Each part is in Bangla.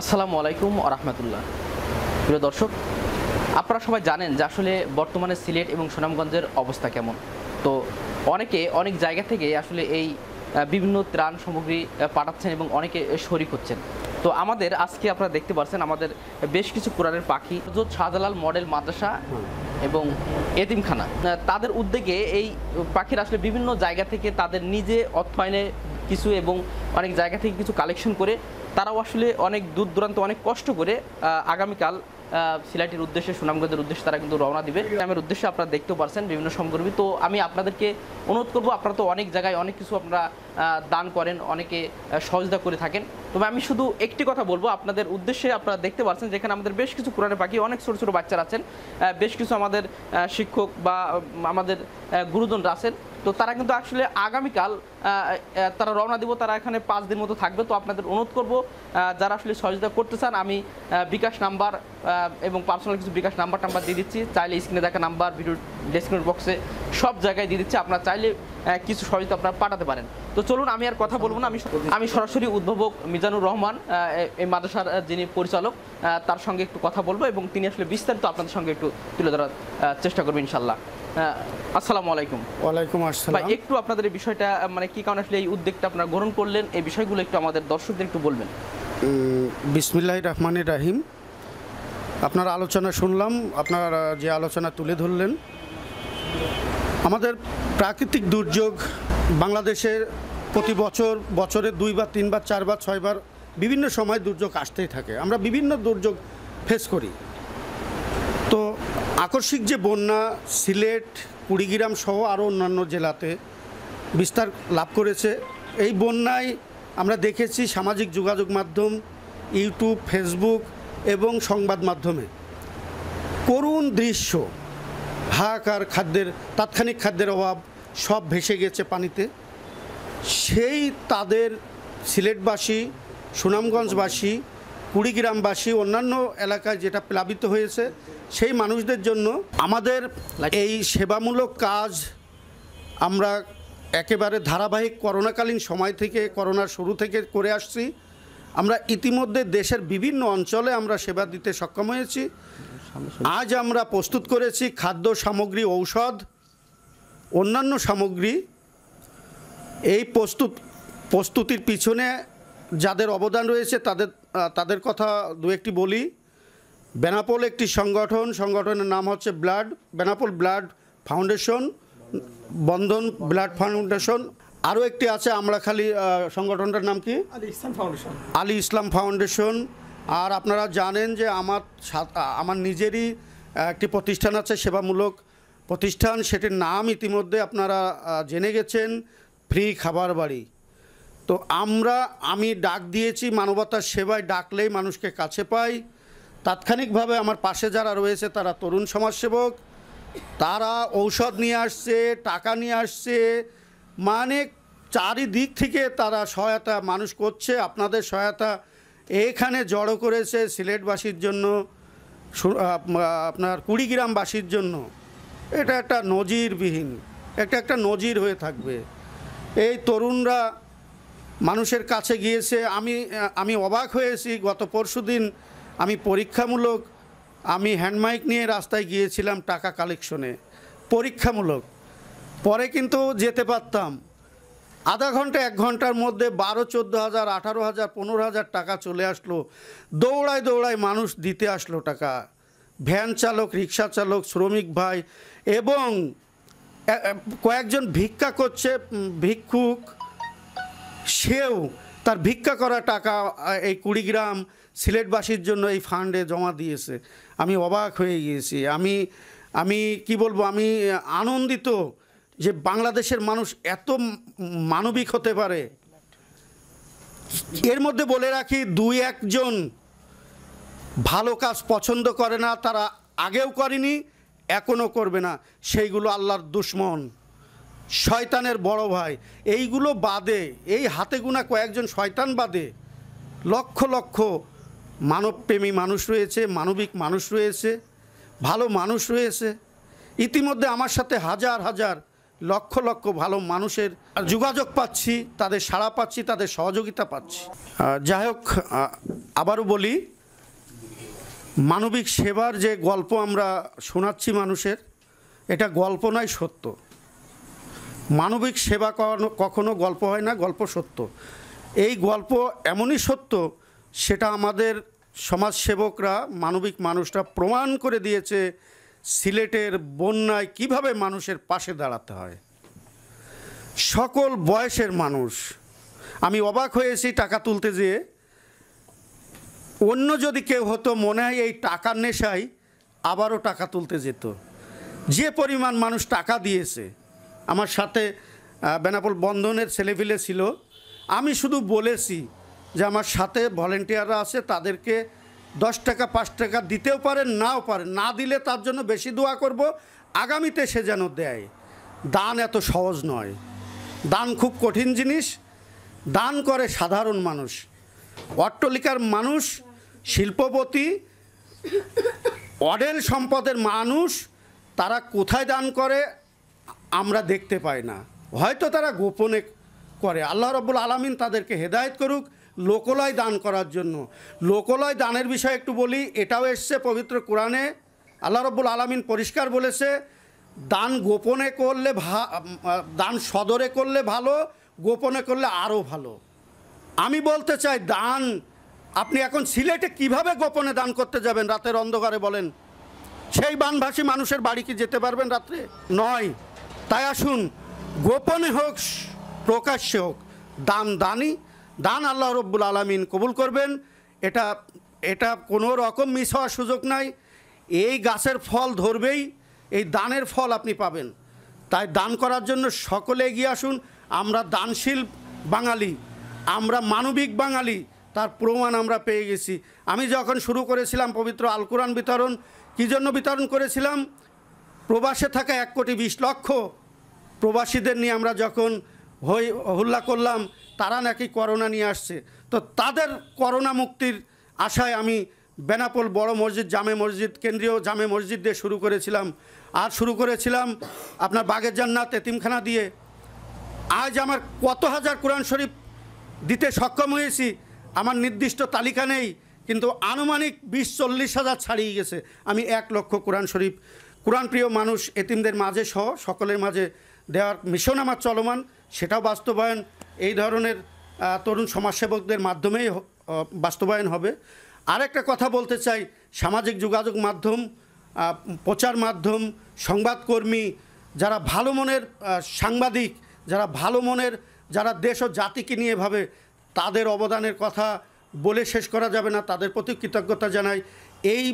আসসালামু আলাইকুম আরহামতুল্লাহ প্রিয় দর্শক আপনারা সবাই জানেন যে আসলে বর্তমানে সিলেট এবং সুনামগঞ্জের অবস্থা কেমন তো অনেকে অনেক জায়গা থেকে আসলে এই বিভিন্ন ত্রাণ সামগ্রী পাঠাচ্ছেন এবং অনেকে শরিক হচ্ছেন তো আমাদের আজকে আপনারা দেখতে পাচ্ছেন আমাদের বেশ কিছু কোরআনের পাখি শাহজালাল মডেল মাদ্রাসা এবং এতিমখানা তাদের উদ্যোগে এই পাখির আসলে বিভিন্ন জায়গা থেকে তাদের নিজে অর্থায়নে কিছু এবং অনেক জায়গা থেকে কিছু কালেকশন করে তারাও আসলে অনেক দূর দূরান্ত অনেক কষ্ট করে আগামীকাল সিলাইটির উদ্দেশ্যে সুনামগঞ্জের উদ্দেশ্যে তারা কিন্তু রওনা দিবে গ্রামের উদ্দেশ্যে আপনারা দেখতেও পারছেন বিভিন্ন সংকর্মী তো আমি আপনাদেরকে অনুরোধ করবো আপনারা তো অনেক জায়গায় অনেক কিছু আপনারা দান করেন অনেকে সহযোগিতা করে থাকেন তবে আমি শুধু একটি কথা বলবো আপনাদের উদ্দেশ্যে আপনারা দেখতে পাচ্ছেন যেখানে আমাদের বেশ কিছু কোরআনে পাখি অনেক ছোটো ছোটো বাচ্চারা আছেন বেশ কিছু আমাদের শিক্ষক বা আমাদের গুরুজনরা আছেন তো তারা কিন্তু আসলে আগামীকাল তারা রওনা দিব তারা এখানে পাঁচ দিন মতো থাকবে তো আপনাদের অনুরোধ করব যারা আসলে সহযোগিতা করতে চান আমি বিকাশ নাম্বার এবং পার্সোনাল কিছু বিকাশ নাম্বার টাম্বার দিয়ে দিচ্ছি চাইলে স্ক্রিনে দেখা নাম্বার ভিডিও ডেসক্রিপশন বক্সে সব জায়গায় দিয়ে দিচ্ছি আপনারা চাইলে হ্যাঁ, কিছু সহযোগিতা আপনারা পাঠাতে পারেন তো চলুন আমি আর কথা বলবো না আমি আমি সরাসরি উদ্ভাবক মিজানুর রহমান এই মাদ্রাসার যিনি পরিচালক তার সঙ্গে একটু কথা বলবো এবং তিনি আসলে বিস্তারিত আপনাদের সঙ্গে একটু তুলে ধরার চেষ্টা করবো ইনশাল্লাহ আসসালামু আলাইকুম ওয়ালাইকুম আসসালাম একটু আপনাদের এই বিষয়টা মানে কী কারণে আসলে এই উদ্যোগটা আপনারা গ্রহণ করলেন এই বিষয়গুলো একটু আমাদের দর্শকদের একটু বলবেন বিসমিল্লাহ রহমানের রাহিম আপনার আলোচনা শুনলাম আপনার যে আলোচনা তুলে ধরলেন আমাদের প্রাকৃতিক দুর্যোগ বাংলাদেশের প্রতি বছর বছরে দুইবার তিনবার চারবার ছয়বার বিভিন্ন সময় দুর্যোগ আসতেই থাকে আমরা বিভিন্ন দুর্যোগ ফেস করি তো আকস্মিক যে বন্যা সিলেট কুড়িগ্রাম সহ আরও অন্যান্য জেলাতে বিস্তার লাভ করেছে এই বন্যায় আমরা দেখেছি সামাজিক যোগাযোগ মাধ্যম ইউটিউব ফেসবুক এবং সংবাদ মাধ্যমে করুণ দৃশ্য হাহাকার খাদ্যের তাৎক্ষণিক খাদ্যের অভাব সব ভেসে গেছে পানিতে সেই তাদের সিলেটবাসী সুনামগঞ্জবাসী কুড়িগ্রামবাসী অন্যান্য এলাকায় যেটা প্লাবিত হয়েছে সেই মানুষদের জন্য আমাদের এই সেবামূলক কাজ আমরা একেবারে ধারাবাহিক করোনাকালীন সময় থেকে করোনার শুরু থেকে করে আসছি আমরা ইতিমধ্যে দেশের বিভিন্ন অঞ্চলে আমরা সেবা দিতে সক্ষম হয়েছি আজ আমরা প্রস্তুত করেছি খাদ্য সামগ্রী ঔষধ অন্যান্য সামগ্রী এই প্রস্তুত প্রস্তুতির পিছনে যাদের অবদান রয়েছে তাদের তাদের কথা দু একটি বলি বেনাপোল একটি সংগঠন সংগঠনের নাম হচ্ছে blood Benapole blood foundation Bandhan blood foundation আরও একটি আছে আমরা খালি সংগঠনটার নাম কি আলী ইসলাম ফাউন্ডেশন আর আপনারা জানেন যে আমার আমার নিজেরই একটি প্রতিষ্ঠান আছে সেবামূলক প্রতিষ্ঠান সেটির নাম ইতিমধ্যে আপনারা জেনে গেছেন ফ্রি খাবার বাড়ি তো আমরা আমি ডাক দিয়েছি মানবতার সেবায় ডাকলেই মানুষকে কাছে পাই তাৎক্ষণিকভাবে আমার পাশে যারা রয়েছে তারা তরুণ সমাজসেবক তারা ঔষধ নিয়ে আসছে টাকা নিয়ে আসছে মানে চারিদিক থেকে তারা সহায়তা মানুষ করছে আপনাদের সহায়তা এখানে জড়ো করেছে সিলেটবাসীর জন্য আপনার কুড়িগ্রামবাসীর জন্য এটা একটা নজিরবিহীন একটা একটা নজির হয়ে থাকবে এই তরুণরা মানুষের কাছে গিয়েছে আমি আমি অবাক হয়েছি গত পরশু দিন আমি পরীক্ষামূলক আমি হ্যান্ডমাইক নিয়ে রাস্তায় গিয়েছিলাম টাকা কালেকশনে পরীক্ষামূলক পরে কিন্তু যেতে পারতাম আধা ঘন্টা এক ঘন্টার মধ্যে বারো চোদ্দো হাজার আঠারো হাজার পনেরো হাজার টাকা চলে আসলো দৌড়ায় দৌড়ায় মানুষ দিতে আসলো টাকা ভ্যান চালক রিক্সা চালক শ্রমিক ভাই এবং কয়েকজন ভিক্ষা করছে ভিক্ষুক সেও তার ভিক্ষা করা টাকা এই কুড়িগ্রাম সিলেটবাসীর জন্য এই ফান্ডে জমা দিয়েছে আমি অবাক হয়ে গিয়েছি আমি আমি কি বলবো আমি আনন্দিত যে বাংলাদেশের মানুষ এত মানবিক হতে পারে এর মধ্যে বলে রাখি দুই একজন ভালো কাজ পছন্দ করে না তারা আগেও করেনি এখনও করবে না সেইগুলো আল্লাহর দুশ্মন শয়তানের বড় ভাই এইগুলো বাদে এই হাতে গুনা কয়েকজন শয়তান বাদে লক্ষ লক্ষ মানবপ্রেমী মানুষ রয়েছে মানবিক মানুষ রয়েছে ভালো মানুষ রয়েছে ইতিমধ্যে আমার সাথে হাজার হাজার লক্ষ লক্ষ ভালো মানুষের যোগাযোগ পাচ্ছি তাদের সাড়া পাচ্ছি তাদের সহযোগিতা পাচ্ছি যাই হোক আবারও বলি মানবিক সেবার যে গল্প আমরা শোনাচ্ছি মানুষের এটা গল্প নয় সত্য মানবিক সেবা কখনো গল্প হয় না গল্প সত্য এই গল্প এমনই সত্য সেটা আমাদের সমাজসেবকরা মানবিক মানুষরা প্রমাণ করে দিয়েছে সিলেটের বন্যায় কিভাবে মানুষের পাশে দাঁড়াতে হয় সকল বয়সের মানুষ আমি অবাক হয়েছি টাকা তুলতে যেয়ে অন্য যদি কেউ হতো মনে হয় এই টাকার নেশায় আবারও টাকা তুলতে যেত যে পরিমাণ মানুষ টাকা দিয়েছে আমার সাথে বেনাপোল বন্ধনের ছেলেপিলে ছিল আমি শুধু বলেছি যে আমার সাথে ভলেন্টিয়াররা আছে তাদেরকে দশ টাকা পাঁচ টাকা দিতেও পারে নাও পারে না দিলে তার জন্য বেশি দোয়া করব আগামীতে সে যেন দেয় দান এত সহজ নয় দান খুব কঠিন জিনিস দান করে সাধারণ মানুষ অট্টলিকার মানুষ শিল্পপতি অডেল সম্পদের মানুষ তারা কোথায় দান করে আমরা দেখতে পাই না হয়তো তারা গোপনে করে আল্লাহ রব্বুল আলমিন তাদেরকে হেদায়ত করুক লোকলয় দান করার জন্য লোকলয় দানের বিষয়ে একটু বলি এটাও এসছে পবিত্র কোরআনে আল্লাহ রব্বুল আলমিন পরিষ্কার বলেছে দান গোপনে করলে ভা দান সদরে করলে ভালো গোপনে করলে আরও ভালো আমি বলতে চাই দান আপনি এখন সিলেটে কিভাবে গোপনে দান করতে যাবেন রাতের অন্ধকারে বলেন সেই বানভাসী মানুষের বাড়ি কি যেতে পারবেন রাত্রে নয় তাই আসুন গোপনে হোক প্রকাশ্যে হোক দান দানি দান আল্লাহ রব্বুল আলমিন কবুল করবেন এটা এটা কোনো রকম মিস হওয়ার সুযোগ নাই এই গাছের ফল ধরবেই এই দানের ফল আপনি পাবেন তাই দান করার জন্য সকলে এগিয়ে আসুন আমরা দানশীল বাঙালি আমরা মানবিক বাঙালি তার প্রমাণ আমরা পেয়ে গেছি আমি যখন শুরু করেছিলাম পবিত্র আল কোরআন বিতরণ কী জন্য বিতরণ করেছিলাম প্রবাসে থাকা এক কোটি বিশ লক্ষ প্রবাসীদের নিয়ে আমরা যখন হই হল্লা করলাম তারা নাকি করোনা নিয়ে আসছে তো তাদের করোনা মুক্তির আশায় আমি বেনাপোল বড় মসজিদ জামে মসজিদ কেন্দ্রীয় জামে মসজিদ দিয়ে শুরু করেছিলাম আর শুরু করেছিলাম আপনার বাগের জান্নাত এতিমখানা দিয়ে আজ আমার কত হাজার কোরআন শরীফ দিতে সক্ষম হয়েছি আমার নির্দিষ্ট তালিকা নেই কিন্তু আনুমানিক বিশ চল্লিশ হাজার ছাড়িয়ে গেছে আমি এক লক্ষ কোরআন শরীফ কোরআনপ্রিয় মানুষ এতিমদের মাঝে সহ সকলের মাঝে দেওয়ার মিশন আমার চলমান সেটাও বাস্তবায়ন এই ধরনের তরুণ সমাজসেবকদের মাধ্যমেই বাস্তবায়ন হবে আরেকটা কথা বলতে চাই সামাজিক যোগাযোগ মাধ্যম প্রচার মাধ্যম সংবাদকর্মী যারা ভালো মনের সাংবাদিক যারা ভালো মনের যারা দেশ ও জাতিকে নিয়ে ভাবে তাদের অবদানের কথা বলে শেষ করা যাবে না তাদের প্রতি কৃতজ্ঞতা জানাই এই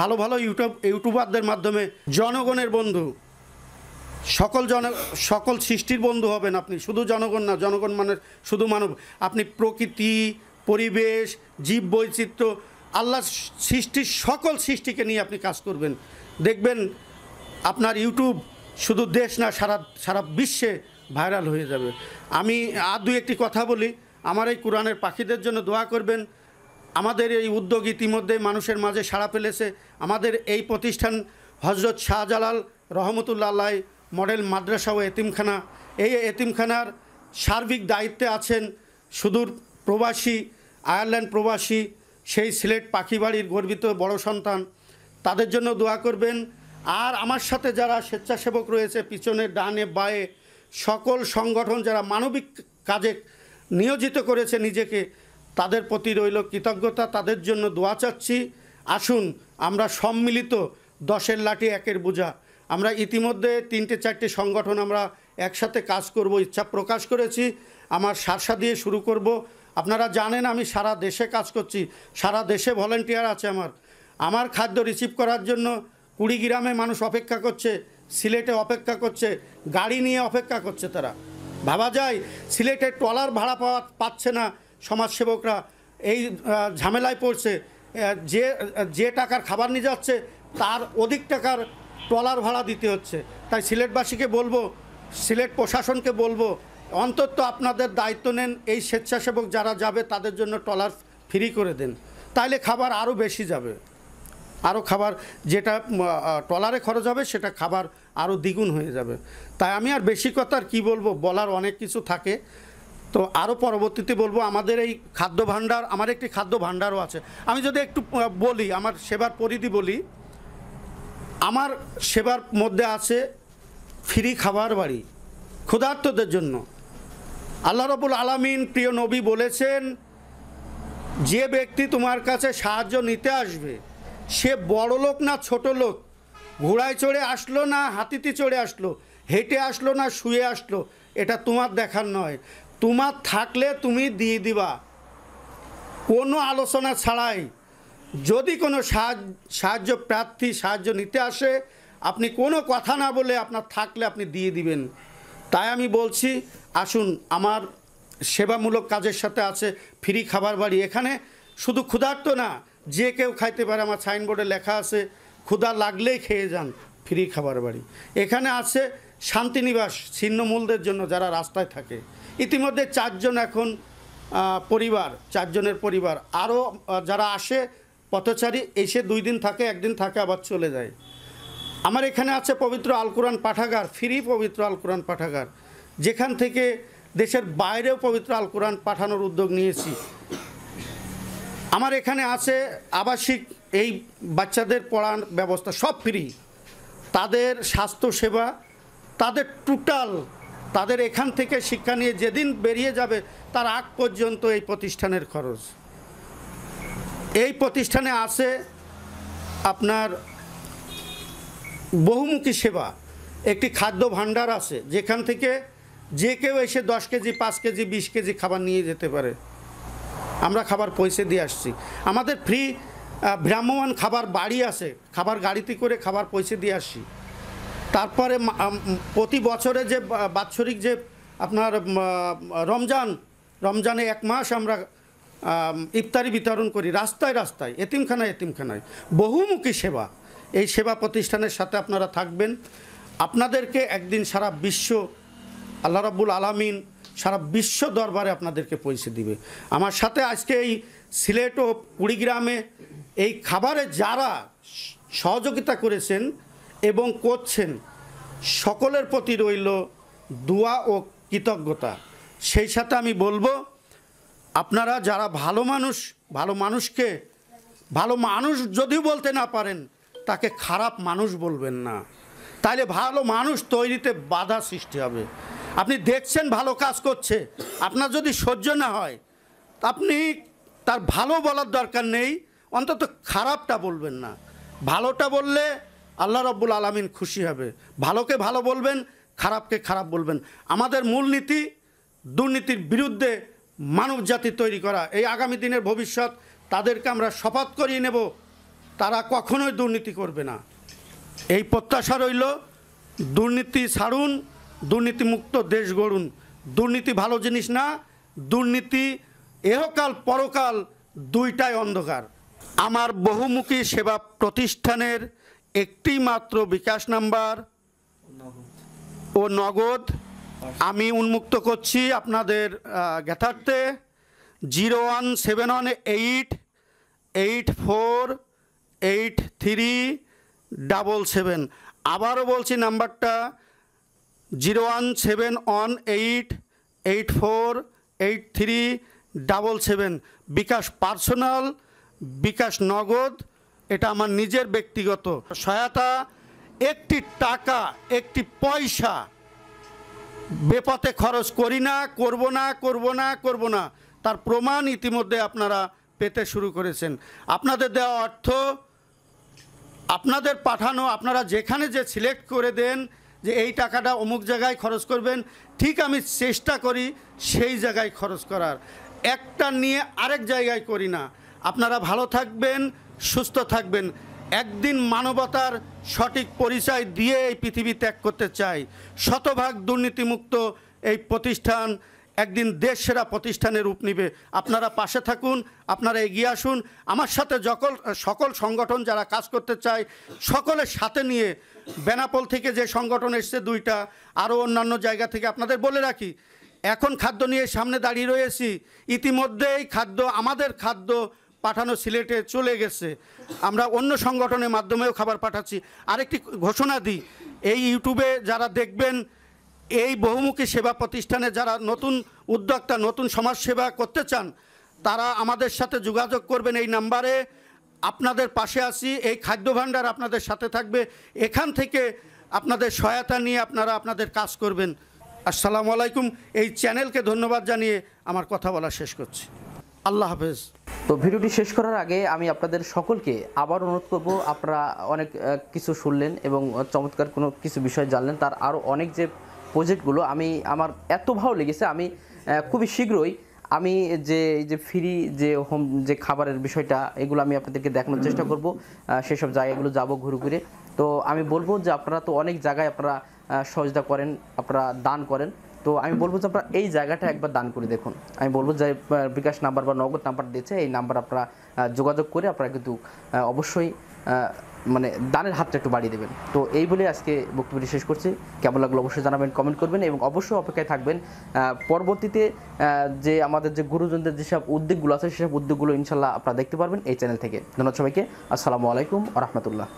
ভালো ভালো ইউটিউব ইউটিউবারদের মাধ্যমে জনগণের বন্ধু সকল জন সকল সৃষ্টির বন্ধু হবেন আপনি শুধু জনগণ না জনগণ মানে শুধু মানব আপনি প্রকৃতি পরিবেশ জীব বৈচিত্র্য আল্লাহ সৃষ্টির সকল সৃষ্টিকে নিয়ে আপনি কাজ করবেন দেখবেন আপনার ইউটিউব শুধু দেশ না সারা সারা বিশ্বে ভাইরাল হয়ে যাবে আমি আর দু একটি কথা বলি আমার এই কোরআনের পাখিদের জন্য দোয়া করবেন আমাদের এই উদ্যোগ ইতিমধ্যে মানুষের মাঝে সাড়া ফেলেছে আমাদের এই প্রতিষ্ঠান হজরত শাহজালাল রহমতুল্লাহ মডেল মাদ্রাসা ও এতিমখানা এই এতিমখানার সার্বিক দায়িত্বে আছেন সুদূর প্রবাসী আয়ারল্যান্ড প্রবাসী সেই সিলেট পাখিবাড়ির গর্বিত বড় সন্তান তাদের জন্য দোয়া করবেন আর আমার সাথে যারা স্বেচ্ছাসেবক রয়েছে পিছনে ডানে বায়ে সকল সংগঠন যারা মানবিক কাজে নিয়োজিত করেছে নিজেকে তাদের প্রতি রইল কৃতজ্ঞতা তাদের জন্য দোয়া চাচ্ছি আসুন আমরা সম্মিলিত দশের লাঠি একের বোঝা আমরা ইতিমধ্যে তিনটে চারটে সংগঠন আমরা একসাথে কাজ করব ইচ্ছা প্রকাশ করেছি আমার সারসা দিয়ে শুরু করব আপনারা জানেন আমি সারা দেশে কাজ করছি সারা দেশে ভলেন্টিয়ার আছে আমার আমার খাদ্য রিসিভ করার জন্য কুড়িগ্রামে মানুষ অপেক্ষা করছে সিলেটে অপেক্ষা করছে গাড়ি নিয়ে অপেক্ষা করছে তারা ভাবা যায় সিলেটে ট্রলার ভাড়া পাওয়া পাচ্ছে না সমাজসেবকরা এই ঝামেলায় পড়ছে যে যে টাকার খাবার নিয়ে যাচ্ছে তার অধিক টাকার ট্রলার ভাড়া দিতে হচ্ছে তাই সিলেটবাসীকে বলবো সিলেট প্রশাসনকে বলবো অন্তত আপনাদের দায়িত্ব নেন এই স্বেচ্ছাসেবক যারা যাবে তাদের জন্য ট্রলার ফ্রি করে দেন তাইলে খাবার আরও বেশি যাবে আরও খাবার যেটা ট্রলারে খরচ হবে সেটা খাবার আরও দ্বিগুণ হয়ে যাবে তাই আমি আর বেশি কথা আর কী বলবো বলার অনেক কিছু থাকে তো আরও পরবর্তীতে বলবো আমাদের এই খাদ্য ভাণ্ডার আমার একটি খাদ্য ভাণ্ডারও আছে আমি যদি একটু বলি আমার সেবার পরিধি বলি আমার সেবার মধ্যে আছে ফ্রি খাবার বাড়ি ক্ষুধার্তদের জন্য আল্লাহ রবুল আলামিন প্রিয় নবী বলেছেন যে ব্যক্তি তোমার কাছে সাহায্য নিতে আসবে সে বড় লোক না ছোট লোক ঘোড়ায় চড়ে আসলো না হাতিতে চড়ে আসলো হেঁটে আসলো না শুয়ে আসলো এটা তোমার দেখার নয় তোমার থাকলে তুমি দিয়ে দিবা কোনো আলোচনা ছাড়াই যদি কোনো সাহায্য সাহায্য প্রার্থী সাহায্য নিতে আসে আপনি কোনো কথা না বলে আপনার থাকলে আপনি দিয়ে দিবেন তাই আমি বলছি আসুন আমার সেবামূলক কাজের সাথে আছে ফ্রি খাবার বাড়ি এখানে শুধু ক্ষুধার্ত না যে কেউ খাইতে পারে আমার সাইনবোর্ডে লেখা আছে ক্ষুধা লাগলেই খেয়ে যান ফ্রি খাবার বাড়ি এখানে আছে শান্তিনিবাস ছিন্নমূলদের জন্য যারা রাস্তায় থাকে ইতিমধ্যে চারজন এখন পরিবার চারজনের পরিবার আরও যারা আসে পথচারী এসে দুই দিন থাকে একদিন থাকে আবার চলে যায় আমার এখানে আছে পবিত্র আলকুরান পাঠাগার ফ্রি পবিত্র আলকুরান পাঠাগার যেখান থেকে দেশের বাইরেও পবিত্র আলকুরান পাঠানোর উদ্যোগ নিয়েছি আমার এখানে আছে আবাসিক এই বাচ্চাদের পড়ার ব্যবস্থা সব ফ্রি তাদের স্বাস্থ্যসেবা তাদের টোটাল তাদের এখান থেকে শিক্ষা নিয়ে যেদিন বেরিয়ে যাবে তার আগ পর্যন্ত এই প্রতিষ্ঠানের খরচ এই প্রতিষ্ঠানে আছে আপনার বহুমুখী সেবা একটি খাদ্য ভাণ্ডার আছে যেখান থেকে যে কেউ এসে দশ কেজি পাঁচ কেজি বিশ কেজি খাবার নিয়ে যেতে পারে আমরা খাবার পয়সা দিয়ে আসছি আমাদের ফ্রি ভ্রাম্যমান খাবার বাড়ি আসে খাবার গাড়িতে করে খাবার পয়সা দিয়ে আসি তারপরে প্রতি বছরে যে বাৎসরিক যে আপনার রমজান রমজানে এক মাস আমরা ইফতারি বিতরণ করি রাস্তায় রাস্তায় এতিমখানায় এতিমখানায় বহুমুখী সেবা এই সেবা প্রতিষ্ঠানের সাথে আপনারা থাকবেন আপনাদেরকে একদিন সারা বিশ্ব আল্লাহ রাবুল আলামিন সারা বিশ্ব দরবারে আপনাদেরকে পৌঁছে দিবে আমার সাথে আজকে এই সিলেট ও কুড়িগ্রামে এই খাবারে যারা সহযোগিতা করেছেন এবং করছেন সকলের প্রতি রইল দোয়া ও কৃতজ্ঞতা সেই সাথে আমি বলবো আপনারা যারা ভালো মানুষ ভালো মানুষকে ভালো মানুষ যদি বলতে না পারেন তাকে খারাপ মানুষ বলবেন না তাহলে ভালো মানুষ তৈরিতে বাধা সৃষ্টি হবে আপনি দেখছেন ভালো কাজ করছে আপনার যদি সহ্য না হয় আপনি তার ভালো বলার দরকার নেই অন্তত খারাপটা বলবেন না ভালোটা বললে আল্লাহ রব্বুল আলমিন খুশি হবে ভালোকে ভালো বলবেন খারাপকে খারাপ বলবেন আমাদের মূল নীতি দুর্নীতির বিরুদ্ধে মানব জাতি তৈরি করা এই আগামী দিনের ভবিষ্যৎ তাদেরকে আমরা শপথ করিয়ে নেব তারা কখনোই দুর্নীতি করবে না এই প্রত্যাশা রইল দুর্নীতি ছাড়ুন দুর্নীতিমুক্ত দেশ গড়ুন দুর্নীতি ভালো জিনিস না দুর্নীতি এহকাল পরকাল দুইটাই অন্ধকার আমার বহুমুখী সেবা প্রতিষ্ঠানের একটি মাত্র বিকাশ নাম্বার ও নগদ আমি উন্মুক্ত করছি আপনাদের জ্ঞাতার্থে zero one seven one eight eight four eight three double seven আবারও বলছি নাম্বারটা zero one seven one eight eight four eight three double seven bKash personal bKash Nagad এটা আমার নিজের ব্যক্তিগত সহায়তা একটি টাকা একটি পয়সা বেপথে খরচ করি না করব না করব না করব না তার প্রমাণ ইতিমধ্যে আপনারা পেতে শুরু করেছেন আপনাদের দেওয়া অর্থ আপনাদের পাঠানো আপনারা যেখানে যে সিলেক্ট করে দেন যে এই টাকাটা অমুক জায়গায় খরচ করবেন ঠিক আমি চেষ্টা করি সেই জায়গায় খরচ করার একটা নিয়ে আরেক জায়গায় করি না আপনারা ভালো থাকবেন সুস্থ থাকবেন একদিন মানবতার সঠিক পরিচয় দিয়ে এই পৃথিবী ত্যাগ করতে চাই শতভাগ দুর্নীতিমুক্ত এই প্রতিষ্ঠান একদিন দেশ সেরা প্রতিষ্ঠানের রূপ নিবে আপনারা পাশে থাকুন আপনারা এগিয়ে আসুন আমার সাথে যকল সকল সংগঠন যারা কাজ করতে চায় সকলের সাথে নিয়ে বেনাপোল থেকে যে সংগঠন এসছে দুইটা আরও অন্যান্য জায়গা থেকে আপনাদের বলে রাখি এখন খাদ্য নিয়ে সামনে দাঁড়িয়ে রয়েছি ইতিমধ্যেই খাদ্য আমাদের খাদ্য পাঠানো সিলেটে চলে গেছে আমরা অন্য সংগঠনের মাধ্যমেও খাবার পাঠাচ্ছি আরেকটি ঘোষণা দিই এই ইউটিউবে যারা দেখবেন এই বহুমুখী সেবা প্রতিষ্ঠানে যারা নতুন উদ্যোক্তা নতুন সমাজ সেবা করতে চান তারা আমাদের সাথে যোগাযোগ করবেন এই নাম্বারে আপনাদের পাশে আসি এই খাদ্য ভাণ্ডার আপনাদের সাথে থাকবে এখান থেকে আপনাদের সহায়তা নিয়ে আপনারা আপনাদের কাজ করবেন আসসালামু আলাইকুম এই চ্যানেলকে ধন্যবাদ জানিয়ে আমার কথা বলা শেষ করছি আল্লাহ হাফেজ তো ভিডিওটি শেষ করার আগে আমি আপনাদের সকলকে আবার অনুরোধ করব আপনারা অনেক কিছু শুনলেন এবং চমৎকার কোনো কিছু বিষয় জানলেন তার আরও অনেক যে প্রজেক্টগুলো আমি আমার এত ভালো লেগেছে আমি খুবই শীঘ্রই আমি যে এই যে ফ্রি যে হোম যে খাবারের বিষয়টা এগুলো আমি আপনাদেরকে দেখানোর চেষ্টা করব সেসব জায়গাগুলো যাব ঘুরে ঘুরে তো আমি বলবো যে আপনারা তো অনেক জায়গায় আপনারা সহযোগিতা করেন আপনারা দান করেন তো আমি বলবো যে আপনারা এই জায়গাটা একবার দান করে দেখুন আমি বলবো যে বিকাশ নাম্বার বা নগদ নাম্বার দিয়েছে এই নাম্বার আপনারা যোগাযোগ করে আপনারা কিন্তু অবশ্যই মানে দানের হাতটা একটু বাড়িয়ে দেবেন তো এই বলে আজকে বক্তব্যটি শেষ করছি কেমন লাগলো অবশ্যই জানাবেন কমেন্ট করবেন এবং অবশ্যই অপেক্ষায় থাকবেন পরবর্তীতে যে আমাদের যে গুরুজনদের যেসব উদ্যোগগুলো আছে সেসব উদ্যোগগুলো ইনশাল্লাহ আপনারা দেখতে পারবেন এই চ্যানেল থেকে ধন্যবাদ সবাইকে আসসালামু আলাইকুম রহমতুল্লাহ